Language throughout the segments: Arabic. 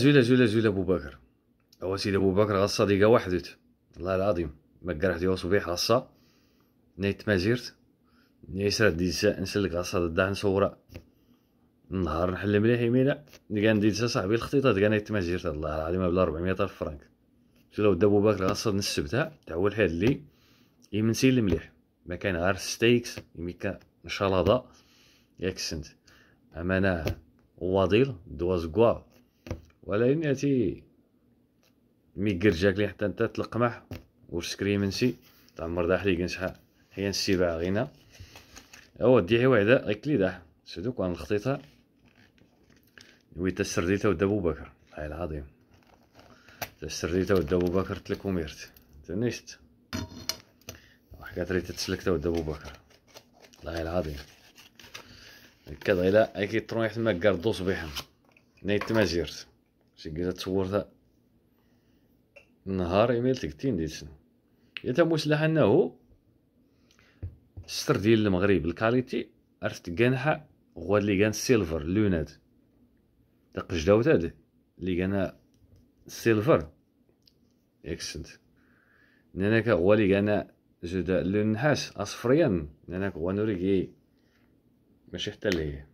زولا زولا زولا ابو بكر هو سيدي ابو بكر غصة ديكا وحدت والله العظيم ما كره ديال صبيح غصة نيت ما زيرت نيسر ديسا نسلك غصة ضد نصورا النهار نحل مليح يمينا كان ديسا صاحبي الخطيطه كان نيت مازيرت الله العظيم بلا 400 الف فرانك زولا ود ابو بكر غصا نسبتها تاع هو الحيط لي يمنسي المليح ما كان غير ستيكس يميكا ان ياك سنت امانه واضيل دواز كوا ولئن أتي مي كرجاك لي حتى نتا تلقمح وسكري منسي تعمر داح لي شحال هي السباع غينا هو ديعي وعدا غيكلي داح سدوك وانا خطيتها ويتا سرديتا ود ابو بكر هاي العظيم تا سرديتا ود ابو بكر تلك وميرت تنيست وحكات ريتا تسلكتا ود ابو بكر والله العظيم هكا غيلا اكيد تروح تما كاردو صبيحا نيت ما زيرت سجلت صورتها نهار ايميل تكتين ديتسن يتموس لها انه السر ديال المغرب الكاليتي عرفت كانحا هو اللي كان سيلفر لونات تقجداو تاد اللي كان سيلفر اكسنت نناك هو اللي كان جدا لون نحاس اصفريان ناناك هو نوريكي إيه. ماشي حتى ليه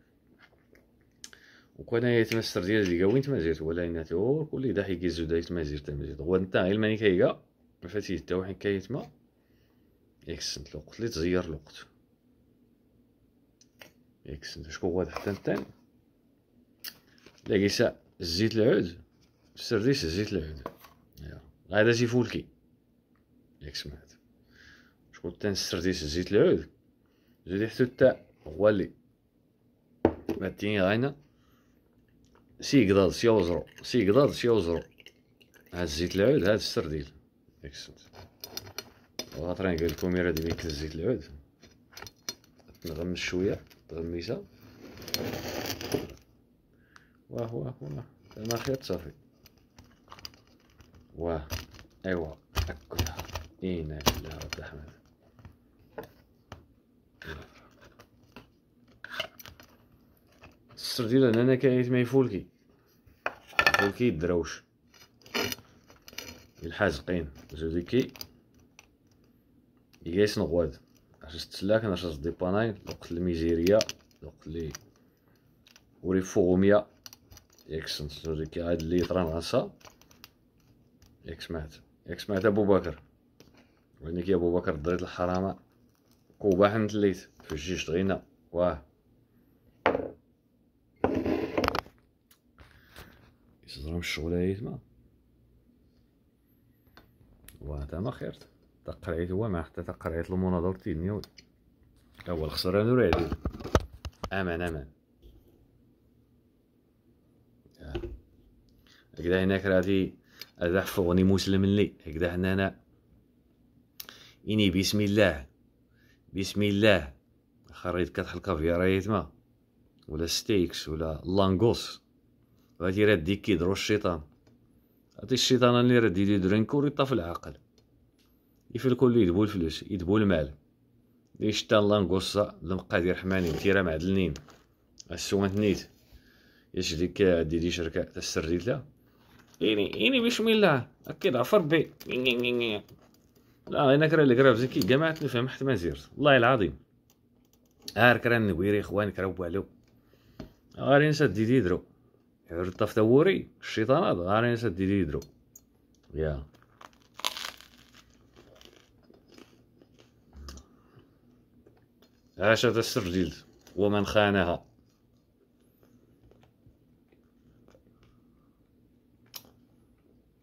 وكان يتمسر ديال زيكاوين تمازيرت ولاينات وكل دا حيكي زودا يتمازير تمازيرت هو نتا غير الماني كايكا فاتي حتى واحد كايتما اكسنت الوقت اللي تزير الوقت اكسنت شكون هو حتى نتا سا الزيت العود سرديس زيت العود هذا زي فولكي ياك سمعت شكون تا سرديس زيت العود زيد حتى هو اللي ماتيني غاينا سي قداد سي وزرو سي قداد سي وزرو هاد زيت العود هاد السرديل اكسنت السنت وخاطري نقول لكم الا ديما زيت العود تنغمس شويه تغميسها واه واه واه ما خيط صافي واه ايوا اكلها اين بالله رب الحمد الكسر ديال هنا كاين ما يفولكي يفولكي يدراوش الحازقين جوديكي ياس نغواد عشان تسلاك انا شاز ديباناي الوقت الميزيريا الوقت لي وري فوغوميا يكسن جوديكي هاد لي طران غنسا ياك سمعت ياك سمعت ابو بكر وينك يا ابو بكر دريت الحرامه كوبا حمد الليت في الجيش دغينا واه يصدرهم الشغل يتما وانت ما خيرت تقريت هو ما حتى تقريت المناظر تينيوي اول خسر انا راه امان امان هكذا آه. هناك راه هذا حفظني مسلم لي هكذا هنا انا اني بسم الله بسم الله خريت كتحلقه في راهي تما ولا ستيكس ولا لانغوس غادي يديك كيدرو الشيطان عطي الشيطان اللي راه يدير يدير ينكور يطفي في العقل يفلكو اللي يدبو الفلوس يدبو المال لي شتا الله نقصا المقادير حماني تيرا معدلنين السوانت نيت ياش ديك دي شركه تاع السريتلا إيني إيني بسم الله أكيد عفر بي لا أنا كرا اللي كرا بزكي جماعة نفهم حتى ما زيرت والله العظيم هار كرا نويري إخوان كرا والو غاري نسى ديدي درو دوري الشيطان هذا غير انسى ديري يدرو يا عاشت جلد ومن خانها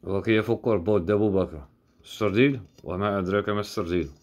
وكيف فكر بود أبو السرديل وما أدراك ما السرديل